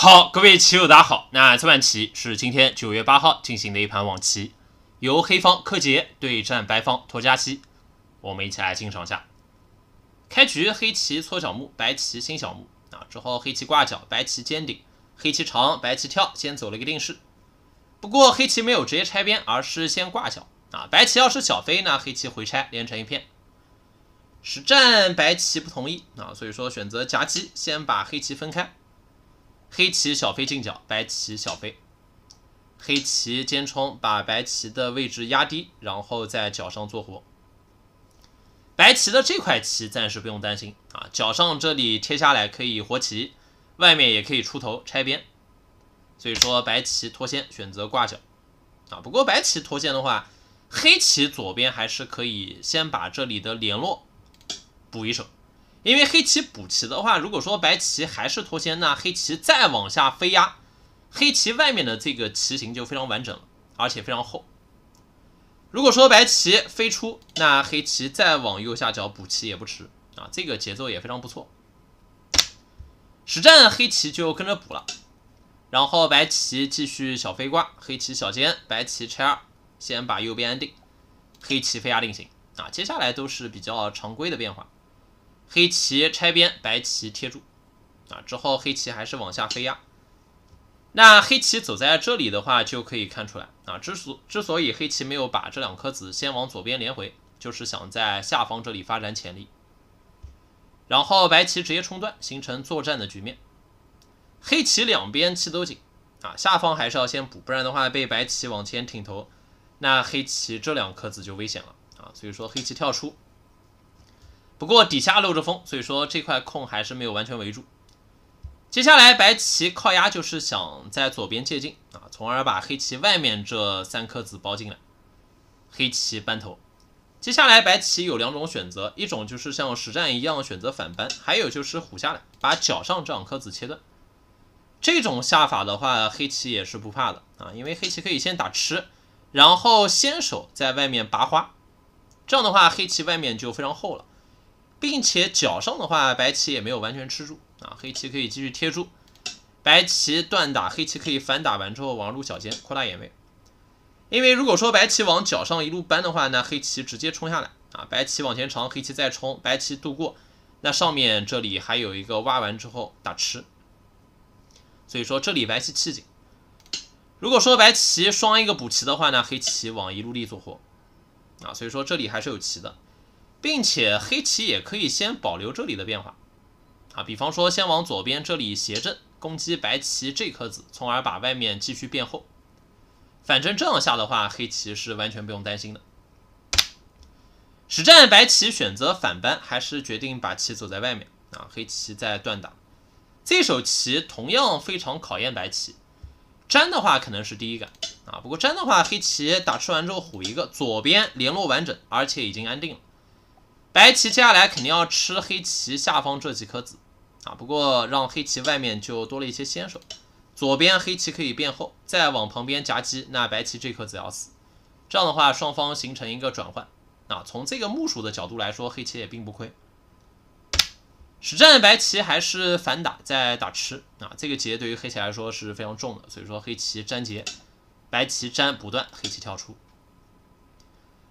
好，各位棋友，大家好。那这盘棋是今天九月八号进行的一盘网棋，由黑方柯洁对战白方托加西，我们一起来欣赏下。开局黑棋搓小目，白棋新小目啊。之后黑棋挂角，白棋尖顶。黑棋长，白棋跳，先走了一个定式。不过黑棋没有直接拆边，而是先挂角啊。白棋要是小飞呢，黑棋回拆连成一片。实战白棋不同意啊，所以说选择夹击，先把黑棋分开。黑棋小飞进角，白棋小飞，黑棋尖冲把白棋的位置压低，然后在角上做活。白棋的这块棋暂时不用担心啊，角上这里贴下来可以活棋，外面也可以出头拆边。所以说白棋脱先选择挂角啊，不过白棋脱先的话，黑棋左边还是可以先把这里的联络补一手。因为黑棋补棋的话，如果说白棋还是脱先，那黑棋再往下飞压，黑棋外面的这个棋形就非常完整了，而且非常厚。如果说白棋飞出，那黑棋再往右下角补棋也不迟啊，这个节奏也非常不错。实战黑棋就跟着补了，然后白棋继续小飞挂，黑棋小尖，白棋拆二，先把右边安定，黑棋飞压定型啊，接下来都是比较常规的变化。黑棋拆边，白棋贴住啊，之后黑棋还是往下飞压。那黑棋走在这里的话，就可以看出来啊，之所之所以黑棋没有把这两颗子先往左边连回，就是想在下方这里发展潜力。然后白棋直接冲断，形成作战的局面。黑棋两边气都紧啊，下方还是要先补，不然的话被白棋往前挺头，那黑棋这两颗子就危险了啊，所以说黑棋跳出。不过底下漏着风，所以说这块空还是没有完全围住。接下来白棋靠压就是想在左边借进啊，从而把黑棋外面这三颗子包进来。黑棋扳头，接下来白棋有两种选择，一种就是像实战一样选择反扳，还有就是虎下来把脚上这两颗子切断。这种下法的话，黑棋也是不怕的啊，因为黑棋可以先打吃，然后先手在外面拔花，这样的话黑棋外面就非常厚了。并且脚上的话，白棋也没有完全吃住啊，黑棋可以继续贴住，白棋断打，黑棋可以反打完之后往路角尖扩大眼位。因为如果说白棋往脚上一路扳的话，那黑棋直接冲下来啊，白棋往前长，黑棋再冲，白棋度过，那上面这里还有一个挖完之后打吃，所以说这里白棋气井。如果说白棋双一个补棋的话呢，黑棋往一路立做活啊，所以说这里还是有棋的。并且黑棋也可以先保留这里的变化，啊，比方说先往左边这里斜正攻击白棋这颗子，从而把外面继续变厚。反正这样下的话，黑棋是完全不用担心的。实战白棋选择反扳还是决定把棋走在外面啊？黑棋在断打，这手棋同样非常考验白棋。粘的话可能是第一个啊，不过粘的话黑棋打吃完之后虎一个，左边联络完整，而且已经安定了。白棋接下来肯定要吃黑棋下方这几颗子，啊，不过让黑棋外面就多了一些先手，左边黑棋可以变厚，再往旁边夹击，那白棋这颗子要死，这样的话双方形成一个转换，啊，从这个目数的角度来说，黑棋也并不亏。实战白棋还是反打在打吃，啊，这个劫对于黑棋来说是非常重的，所以说黑棋粘劫，白棋粘不断，黑棋跳出。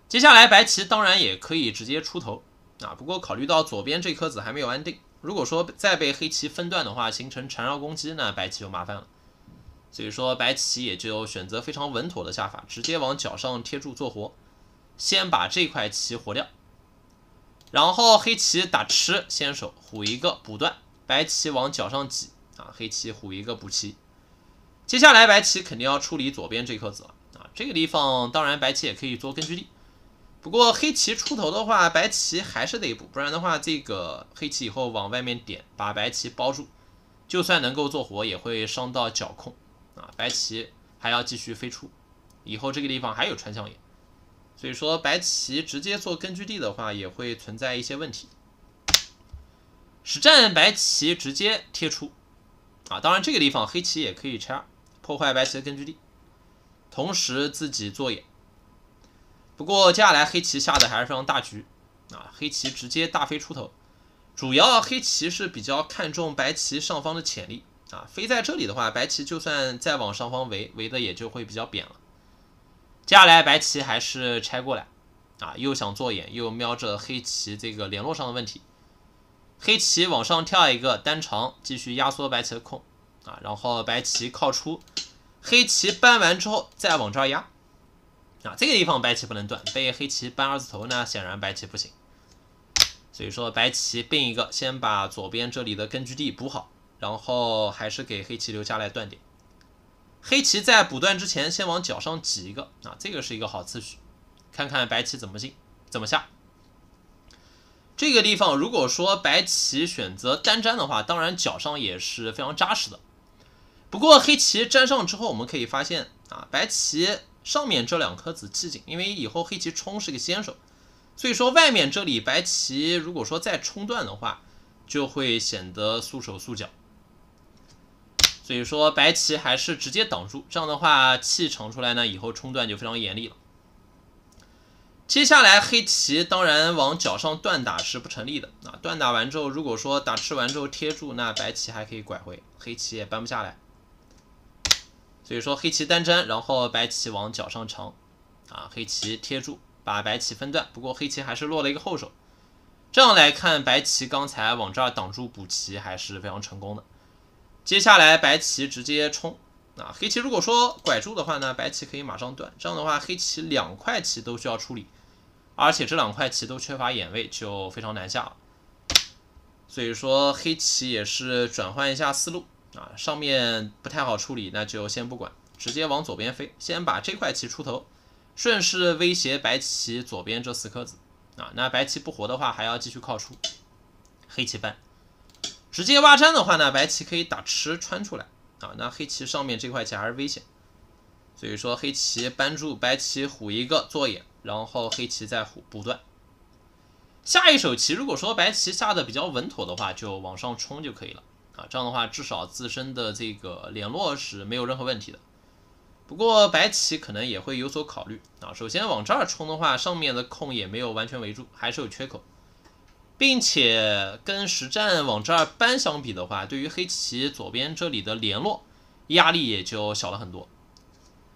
接下来白棋当然也可以直接出头。啊，不过考虑到左边这颗子还没有安定，如果说再被黑棋分断的话，形成缠绕攻击，那白棋就麻烦了。所以说白棋也就选择非常稳妥的下法，直接往角上贴住做活，先把这块棋活掉。然后黑棋打吃先手虎一个补断，白棋往角上挤啊，黑棋虎一个补棋。接下来白棋肯定要处理左边这颗子了啊，这个地方当然白棋也可以做根据地。不过黑棋出头的话，白棋还是得补，不然的话，这个黑棋以后往外面点，把白棋包住，就算能够做活，也会伤到角控啊。白棋还要继续飞出，以后这个地方还有穿墙眼，所以说白棋直接做根据地的话，也会存在一些问题。实战白棋直接贴出，啊，当然这个地方黑棋也可以拆二，破坏白棋的根据地，同时自己做眼。不过接下来黑棋下的还是非常大局啊，黑棋直接大飞出头，主要黑棋是比较看重白棋上方的潜力啊，飞在这里的话，白棋就算再往上方围，围的也就会比较扁了。接下来白棋还是拆过来啊，又想做眼，又瞄着黑棋这个联络上的问题。黑棋往上跳一个单长，继续压缩白棋的空啊，然后白棋靠出，黑棋搬完之后再往这压。啊，这个地方白棋不能断，被黑棋扳二字头呢，显然白棋不行。所以说白棋并一个，先把左边这里的根据地补好，然后还是给黑棋留下来断点。黑棋在补断之前，先往角上挤一个，啊，这个是一个好次序。看看白棋怎么进，怎么下。这个地方如果说白棋选择单粘的话，当然角上也是非常扎实的。不过黑棋粘上之后，我们可以发现啊，白棋。上面这两颗子气紧，因为以后黑棋冲是个先手，所以说外面这里白棋如果说再冲断的话，就会显得束手束脚，所以说白棋还是直接挡住，这样的话气长出来呢，以后冲断就非常严厉了。接下来黑棋当然往角上断打是不成立的，啊，断打完之后如果说打吃完之后贴住，那白棋还可以拐回，黑棋也扳不下来。所以说黑棋单粘，然后白棋往角上长，啊，黑棋贴住，把白棋分段。不过黑棋还是落了一个后手。这样来看，白棋刚才往这儿挡住补棋还是非常成功的。接下来白棋直接冲，啊，黑棋如果说拐住的话呢，白棋可以马上断。这样的话，黑棋两块棋都需要处理，而且这两块棋都缺乏眼位，就非常难下。所以说黑棋也是转换一下思路。啊，上面不太好处理，那就先不管，直接往左边飞，先把这块棋出头，顺势威胁白棋左边这四颗子。啊，那白棋不活的话，还要继续靠出。黑棋搬，直接挖粘的话呢，白棋可以打吃穿出来。啊，那黑棋上面这块棋还是危险，所以说黑棋扳住，白棋虎一个做眼，然后黑棋再虎不断。下一手棋，如果说白棋下的比较稳妥的话，就往上冲就可以了。啊，这样的话，至少自身的这个联络是没有任何问题的。不过白棋可能也会有所考虑啊。首先往这儿冲的话，上面的空也没有完全围住，还是有缺口，并且跟实战往这儿搬相比的话，对于黑棋左边这里的联络压力也就小了很多。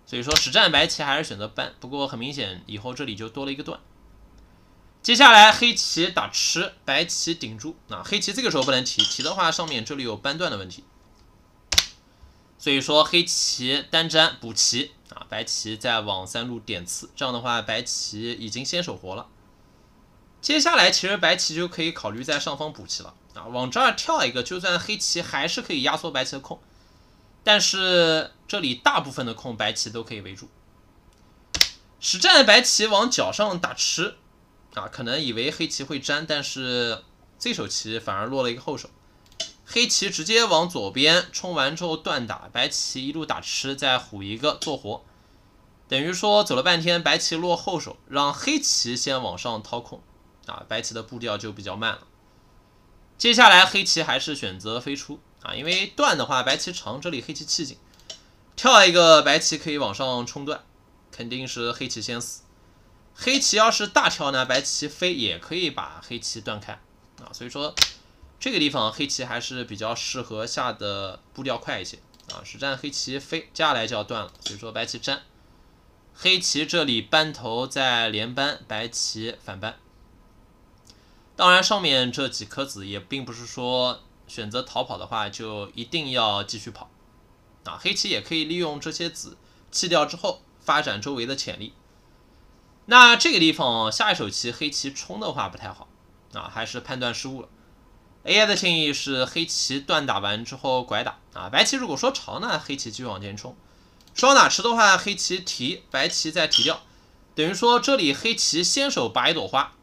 所以说，实战白棋还是选择搬。不过很明显，以后这里就多了一个断。接下来黑棋打吃，白棋顶住。那黑棋这个时候不能提，提的话上面这里有扳断的问题。所以说黑棋单粘补棋啊，白棋再往三路点刺，这样的话白棋已经先手活了。接下来其实白棋就可以考虑在上方补棋了啊，往这儿跳一个，就算黑棋还是可以压缩白棋的空，但是这里大部分的空白棋都可以围住。实战白棋往角上打吃。啊，可能以为黑棋会粘，但是这手棋反而落了一个后手。黑棋直接往左边冲完之后断打，白棋一路打吃再虎一个做活，等于说走了半天，白棋落后手，让黑棋先往上掏空。啊，白棋的步调就比较慢了。接下来黑棋还是选择飞出啊，因为断的话白棋长，这里黑棋气紧，跳一个白棋可以往上冲断，肯定是黑棋先死。黑棋要是大跳呢，白棋飞也可以把黑棋断开啊，所以说这个地方黑棋还是比较适合下的步调快一些啊。实战黑棋飞，接下来就要断了，所以说白棋粘，黑棋这里扳头再连扳，白棋反扳。当然上面这几颗子也并不是说选择逃跑的话就一定要继续跑啊，黑棋也可以利用这些子弃掉之后发展周围的潜力。那这个地方下一手棋黑棋冲的话不太好啊，还是判断失误了。AI 的建议是黑棋断打完之后拐打啊，白棋如果说长那黑棋继续往前冲，双打吃的话黑棋提，白棋再提掉，等于说这里黑棋先手拔一朵花，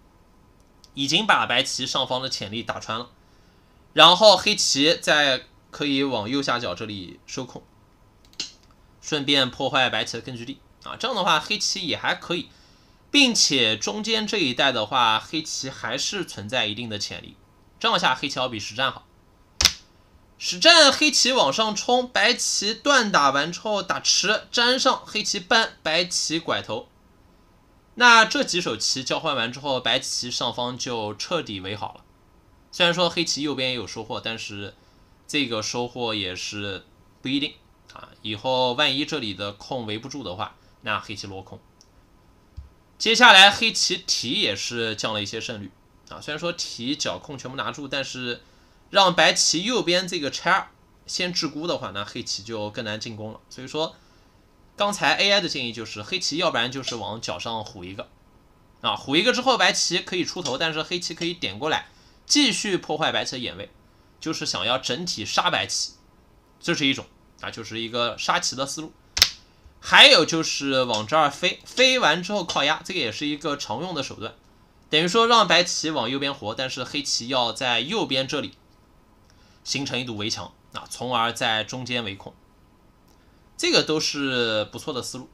已经把白棋上方的潜力打穿了，然后黑棋再可以往右下角这里收控，顺便破坏白棋的根据地啊，这样的话黑棋也还可以。并且中间这一带的话，黑棋还是存在一定的潜力。这样下黑棋要比实战好。实战黑棋往上冲，白棋断打完之后打吃粘上，黑棋扳，白棋拐头。那这几手棋交换完之后，白棋上方就彻底围好了。虽然说黑棋右边也有收获，但是这个收获也是不一定啊。以后万一这里的空围不住的话，那黑棋落空。接下来黑棋提也是降了一些胜率啊，虽然说提脚控全部拿住，但是让白棋右边这个拆二先制孤的话，那黑棋就更难进攻了。所以说，刚才 AI 的建议就是黑棋要不然就是往角上虎一个啊，虎一个之后白棋可以出头，但是黑棋可以点过来继续破坏白棋的眼位，就是想要整体杀白棋，这是一种啊，就是一个杀棋的思路。还有就是往这儿飞，飞完之后靠压，这个也是一个常用的手段，等于说让白棋往右边活，但是黑棋要在右边这里形成一堵围墙啊，从而在中间围控，这个都是不错的思路。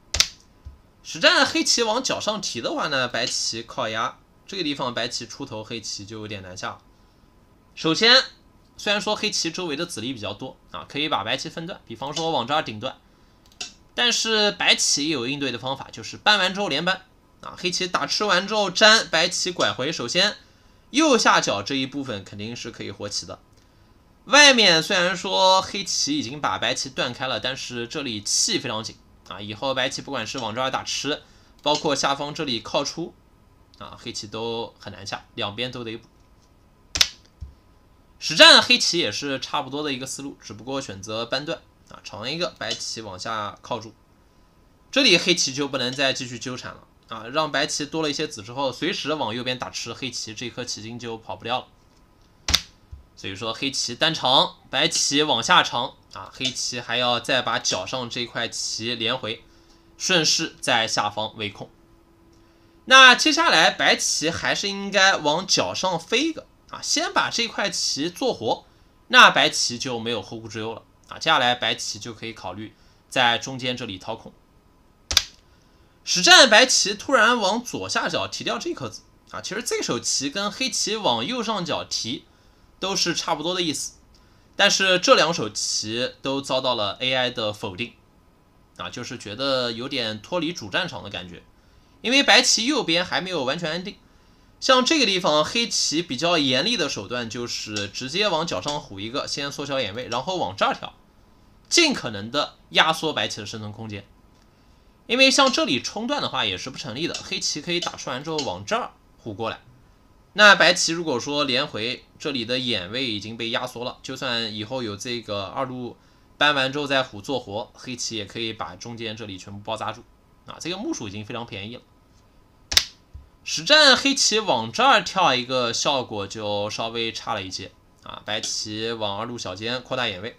实战黑棋往角上提的话呢，白棋靠压这个地方，白棋出头，黑棋就有点难下。首先，虽然说黑棋周围的子力比较多啊，可以把白棋分段，比方说往这儿顶段，但是白棋也有应对的方法，就是搬完之后连搬啊，黑棋打吃完之后粘，白棋拐回。首先右下角这一部分肯定是可以活棋的，外面虽然说黑棋已经把白棋断开了，但是这里气非常紧啊，以后白棋不管是往这儿打吃，包括下方这里靠出啊，黑棋都很难下，两边都得补。实战黑棋也是差不多的一个思路，只不过选择扳断。啊，长一个白棋往下靠住，这里黑棋就不能再继续纠缠了啊！让白棋多了一些子之后，随时往右边打吃黑棋，这颗棋筋就跑不掉了。所以说，黑棋单长，白棋往下长啊！黑棋还要再把角上这块棋连回，顺势在下方围控。那接下来白棋还是应该往角上飞一个啊，先把这块棋做活，那白棋就没有后顾之忧了。啊，接下来白棋就可以考虑在中间这里掏空。实战白棋突然往左下角提掉这颗子，啊，其实这手棋跟黑棋往右上角提都是差不多的意思，但是这两手棋都遭到了 AI 的否定，啊，就是觉得有点脱离主战场的感觉，因为白棋右边还没有完全安定。像这个地方黑棋比较严厉的手段就是直接往角上虎一个，先缩小眼位，然后往这儿跳，尽可能的压缩白棋的生存空间。因为像这里冲断的话也是不成立的，黑棋可以打出来之后往这儿虎过来。那白棋如果说连回这里的眼位已经被压缩了，就算以后有这个二路搬完之后再虎做活，黑棋也可以把中间这里全部包扎住啊。这个木薯已经非常便宜了。实战黑棋往这儿跳一个，效果就稍微差了一些啊。白棋往二路小尖扩大眼位，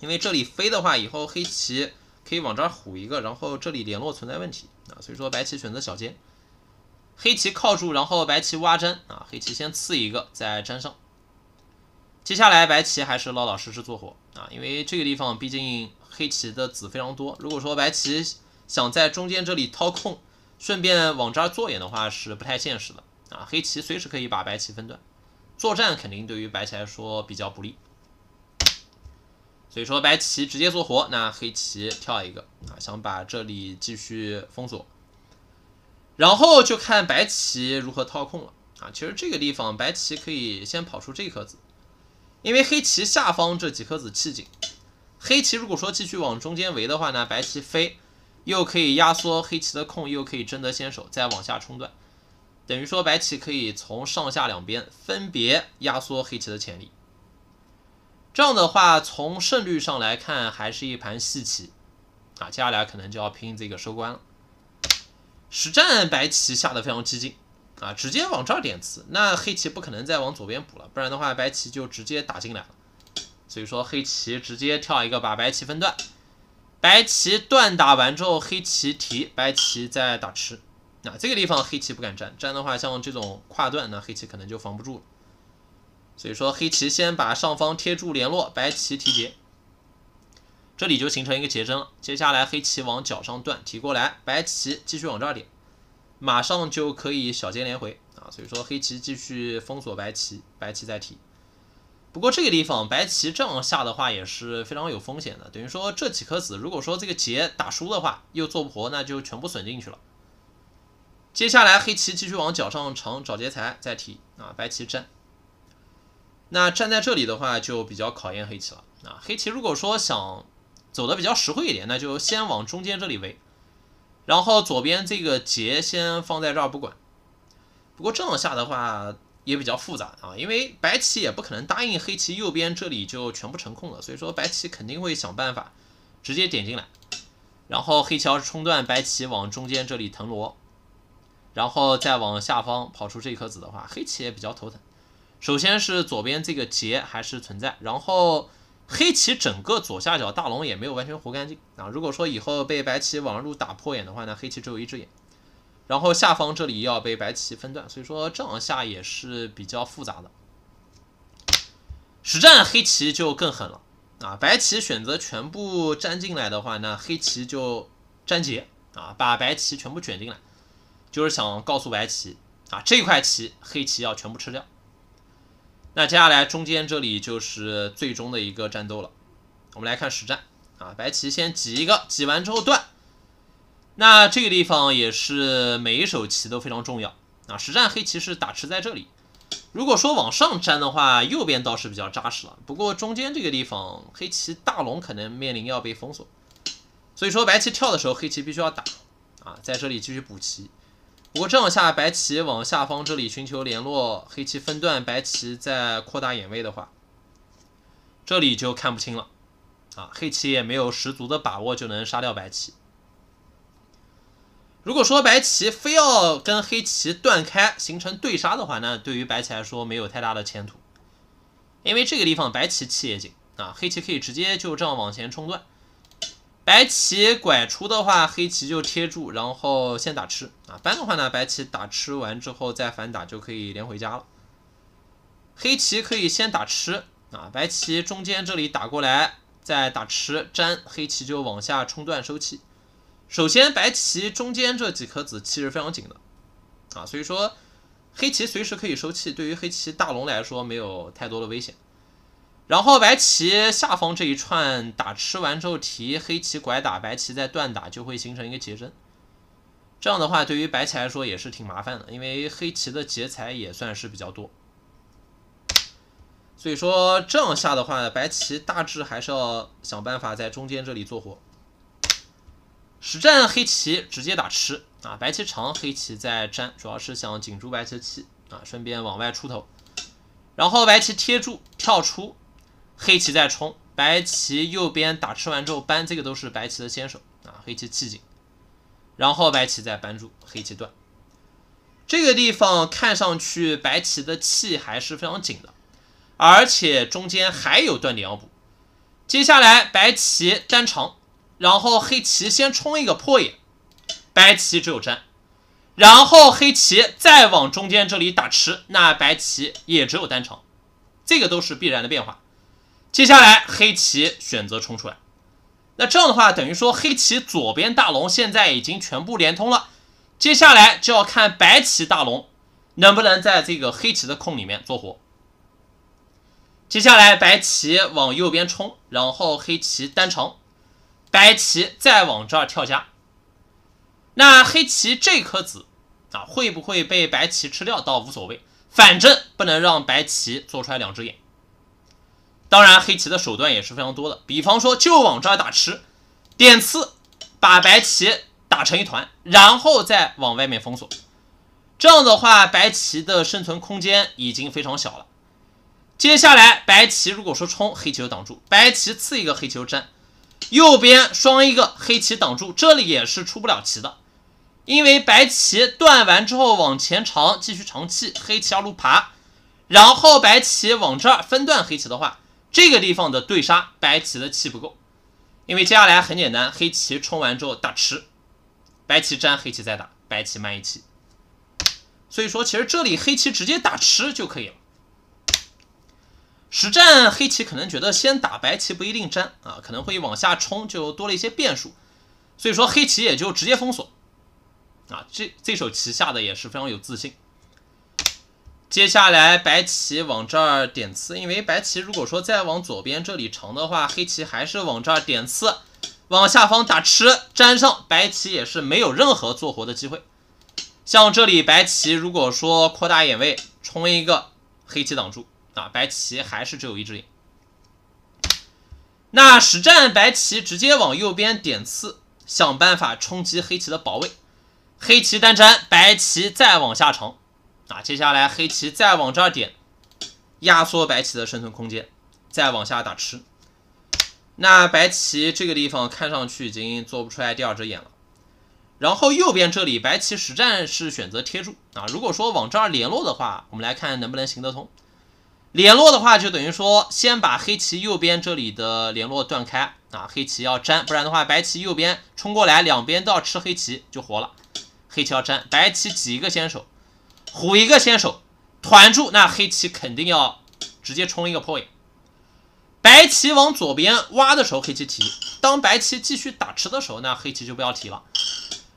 因为这里飞的话，以后黑棋可以往这儿虎一个，然后这里联络存在问题啊，所以说白棋选择小尖，黑棋靠住，然后白棋挖针啊，黑棋先刺一个再粘上。接下来白棋还是老老实实做活啊，因为这个地方毕竟黑棋的子非常多，如果说白棋想在中间这里掏空。顺便往这儿做眼的话是不太现实的啊，黑棋随时可以把白棋分断，作战肯定对于白棋来说比较不利，所以说白棋直接做活，那黑棋跳一个啊，想把这里继续封锁，然后就看白棋如何掏空了啊。其实这个地方白棋可以先跑出这颗子，因为黑棋下方这几颗子气紧，黑棋如果说继续往中间围的话呢，白棋飞。又可以压缩黑棋的空，又可以争得先手，再往下冲段，等于说白棋可以从上下两边分别压缩黑棋的潜力。这样的话，从胜率上来看，还是一盘细棋啊。接下来可能就要拼这个收官了。实战白棋下的非常激进啊，直接往这儿点刺，那黑棋不可能再往左边补了，不然的话白棋就直接打进来了。所以说黑棋直接跳一个，把白棋分段。白棋断打完之后，黑棋提，白棋再打吃。那这个地方黑棋不敢占，占的话像这种跨断，那黑棋可能就防不住了。所以说黑棋先把上方贴住联络，白棋提劫，这里就形成一个结针了。接下来黑棋往角上断提过来，白棋继续往这儿点，马上就可以小尖连回啊。所以说黑棋继续封锁白棋，白棋再提。不过这个地方白棋这样下的话也是非常有风险的，等于说这几颗子，如果说这个劫打输的话，又做不活，那就全部损进去了。接下来黑棋继续往角上长找劫财，再提啊，白棋粘。那站在这里的话就比较考验黑棋了啊，黑棋如果说想走的比较实惠一点，那就先往中间这里围，然后左边这个劫先放在这儿不管。不过这样下的话。也比较复杂啊，因为白棋也不可能答应黑棋右边这里就全部成空了，所以说白棋肯定会想办法直接点进来，然后黑桥冲断白棋往中间这里腾挪，然后再往下方跑出这颗子的话，黑棋也比较头疼。首先是左边这个劫还是存在，然后黑棋整个左下角大龙也没有完全活干净啊。如果说以后被白棋往路打破眼的话呢，黑棋只有一只眼。然后下方这里要被白棋分段，所以说这样下也是比较复杂的。实战黑棋就更狠了啊！白棋选择全部粘进来的话，那黑棋就粘结啊，把白棋全部卷进来，就是想告诉白棋啊，这块棋黑棋要全部吃掉。那接下来中间这里就是最终的一个战斗了。我们来看实战啊，白棋先挤一个，挤完之后断。那这个地方也是每一手棋都非常重要啊！实战黑棋是打吃在这里，如果说往上粘的话，右边倒是比较扎实了。不过中间这个地方黑棋大龙可能面临要被封锁，所以说白棋跳的时候，黑棋必须要打啊，在这里继续补棋。不过这样下，白棋往下方这里寻求联络，黑棋分段，白棋在扩大眼位的话，这里就看不清了啊！黑棋也没有十足的把握就能杀掉白棋。如果说白棋非要跟黑棋断开形成对杀的话，那对于白棋来说没有太大的前途，因为这个地方白棋气也紧啊，黑棋可以直接就这样往前冲断。白棋拐出的话，黑棋就贴住，然后先打吃啊，搬的话呢，白棋打吃完之后再反打就可以连回家了。黑棋可以先打吃啊，白棋中间这里打过来再打吃粘，黑棋就往下冲断收气。首先，白棋中间这几颗子气是非常紧的，啊，所以说黑棋随时可以收气，对于黑棋大龙来说没有太多的危险。然后白棋下方这一串打吃完之后提黑棋拐打白棋再断打就会形成一个结针。这样的话对于白棋来说也是挺麻烦的，因为黑棋的劫材也算是比较多。所以说这样下的话，白棋大致还是要想办法在中间这里做活。实战黑棋直接打吃啊，白棋长，黑棋在粘，主要是想紧住白棋的气啊，顺便往外出头。然后白棋贴住跳出，黑棋再冲，白棋右边打吃完之后搬，这个都是白棋的先手啊，黑棋气紧。然后白棋再搬住，黑棋断。这个地方看上去白棋的气还是非常紧的，而且中间还有断点要补。接下来白棋粘长。然后黑棋先冲一个破眼，白棋只有粘，然后黑棋再往中间这里打吃，那白棋也只有单长，这个都是必然的变化。接下来黑棋选择冲出来，那这样的话等于说黑棋左边大龙现在已经全部连通了，接下来就要看白棋大龙能不能在这个黑棋的空里面做活。接下来白棋往右边冲，然后黑棋单长。白棋再往这儿跳加，那黑棋这颗子啊会不会被白棋吃掉倒无所谓，反正不能让白棋做出来两只眼。当然，黑棋的手段也是非常多的，比方说就往这儿打吃，点刺把白棋打成一团，然后再往外面封锁。这样的话，白棋的生存空间已经非常小了。接下来，白棋如果说冲，黑棋就挡住；白棋刺一个，黑棋就粘。右边双一个黑棋挡住，这里也是出不了棋的，因为白棋断完之后往前长，继续长气，黑棋下路爬，然后白棋往这儿分段黑棋的话，这个地方的对杀白棋的气不够，因为接下来很简单，黑棋冲完之后打吃，白棋粘黑棋再打，白棋慢一气，所以说其实这里黑棋直接打吃就可以了。实战黑棋可能觉得先打白棋不一定粘啊，可能会往下冲，就多了一些变数，所以说黑棋也就直接封锁啊。这这手棋下的也是非常有自信。接下来白棋往这儿点刺，因为白棋如果说再往左边这里长的话，黑棋还是往这儿点刺，往下方打吃粘上，白棋也是没有任何做活的机会。像这里白棋如果说扩大眼位，冲一个，黑棋挡住。啊，白棋还是只有一只眼。那实战白棋直接往右边点刺，想办法冲击黑棋的保卫。黑棋单粘，白棋再往下长，啊，接下来黑棋再往这儿点，压缩白棋的生存空间，再往下打吃。那白棋这个地方看上去已经做不出来第二只眼了。然后右边这里白棋实战是选择贴住啊。如果说往这儿联络的话，我们来看能不能行得通。联络的话，就等于说先把黑棋右边这里的联络断开啊，黑棋要粘，不然的话白棋右边冲过来，两边都要吃黑棋就活了，黑棋要粘，白棋挤一个先手，虎一个先手，团住，那黑棋肯定要直接冲一个破位。白棋往左边挖的时候黑棋提，当白棋继续打吃的时候，那黑棋就不要提了，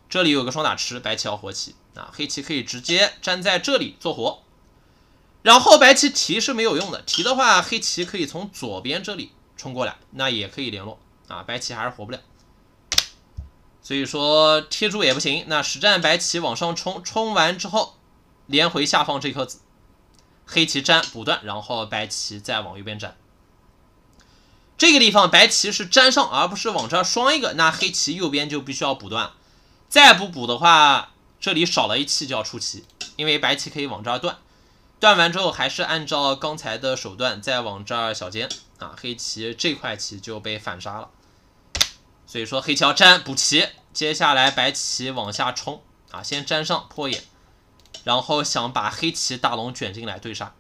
这里有个双打吃，白棋要活棋啊，黑棋可以直接粘在这里做活。然后白棋提是没有用的，提的话黑棋可以从左边这里冲过来，那也可以联络啊，白棋还是活不了。所以说贴住也不行，那实战白棋往上冲，冲完之后连回下方这颗子，黑棋粘补断，然后白棋再往右边粘。这个地方白棋是粘上，而不是往这儿双一个，那黑棋右边就必须要补断，再不补的话，这里少了一气就要出棋，因为白棋可以往这儿断。断完之后，还是按照刚才的手段再往这儿小尖啊，黑棋这块棋就被反杀了。所以说黑棋要粘补棋，接下来白棋往下冲啊，先粘上破眼，然后想把黑棋大龙卷进来对杀。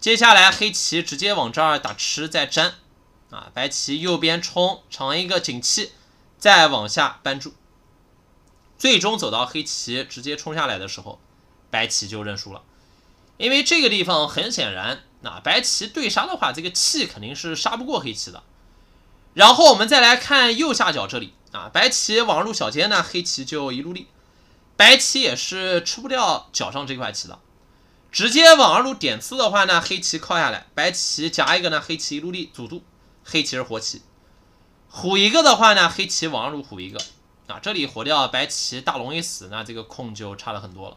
接下来黑棋直接往这儿打吃再粘啊，白棋右边冲长一个景气，再往下扳住，最终走到黑棋直接冲下来的时候，白棋就认输了。因为这个地方很显然，那白棋对杀的话，这个气肯定是杀不过黑棋的。然后我们再来看右下角这里啊，白棋往路小尖呢，黑棋就一路立，白棋也是吃不掉脚上这块棋的。直接往上路点刺的话呢，黑棋靠下来，白棋夹一个呢，黑棋一路立阻住，黑棋是活棋。虎一个的话呢，黑棋往路虎一个啊，这里活掉白棋大龙一死，那这个空就差了很多了。